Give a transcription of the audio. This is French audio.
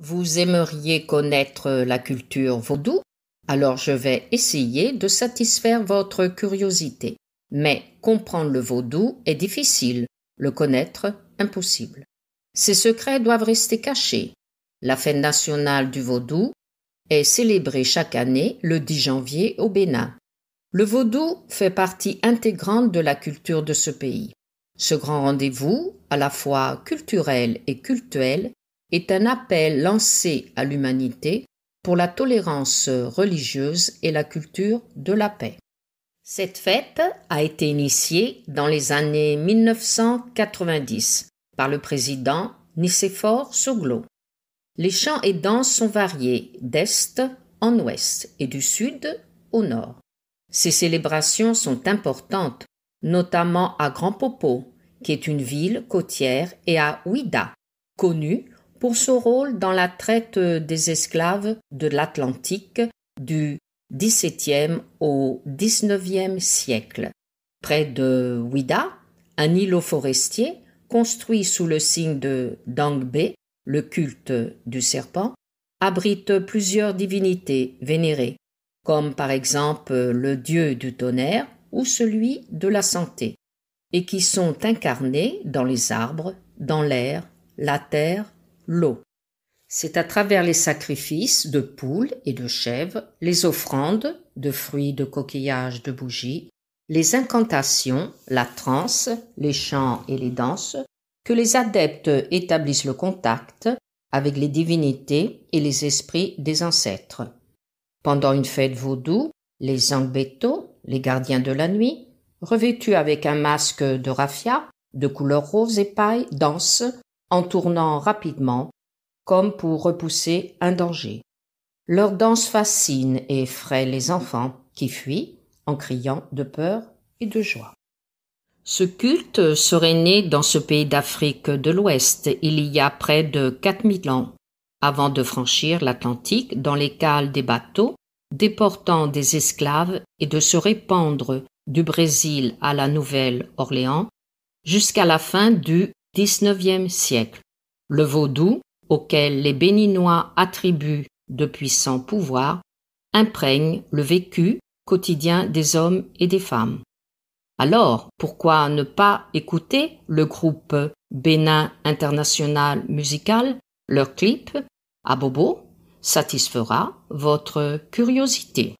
Vous aimeriez connaître la culture vaudou Alors je vais essayer de satisfaire votre curiosité. Mais comprendre le vaudou est difficile, le connaître impossible. Ces secrets doivent rester cachés. La fête nationale du vaudou est célébrée chaque année le 10 janvier au Bénin. Le vaudou fait partie intégrante de la culture de ce pays. Ce grand rendez-vous, à la fois culturel et cultuel, est un appel lancé à l'humanité pour la tolérance religieuse et la culture de la paix. Cette fête a été initiée dans les années 1990 par le président Nicéphore Soglo. Les chants et danses sont variés d'est en ouest et du sud au nord. Ces célébrations sont importantes, notamment à Grand Popo, qui est une ville côtière, et à Ouida, connue pour son rôle dans la traite des esclaves de l'Atlantique du XVIIe au XIXe siècle. Près de Ouida, un îlot forestier construit sous le signe de Dangbe, le culte du serpent, abrite plusieurs divinités vénérées, comme par exemple le dieu du tonnerre ou celui de la santé, et qui sont incarnés dans les arbres, dans l'air, la terre l'eau. C'est à travers les sacrifices de poules et de chèvres, les offrandes de fruits, de coquillages, de bougies, les incantations, la transe, les chants et les danses que les adeptes établissent le contact avec les divinités et les esprits des ancêtres. Pendant une fête vaudou, les angbeto, les gardiens de la nuit, revêtus avec un masque de raffia, de couleur rose et paille, dansent en tournant rapidement, comme pour repousser un danger. Leur danse fascine et effraie les enfants, qui fuient en criant de peur et de joie. Ce culte serait né dans ce pays d'Afrique de l'Ouest il y a près de 4000 ans, avant de franchir l'Atlantique dans les cales des bateaux déportant des esclaves et de se répandre du Brésil à la Nouvelle-Orléans jusqu'à la fin du XIXe siècle. Le vaudou, auquel les Béninois attribuent de puissants pouvoirs, imprègne le vécu quotidien des hommes et des femmes. Alors, pourquoi ne pas écouter le groupe Bénin International Musical Leur clip, à Bobo, satisfera votre curiosité.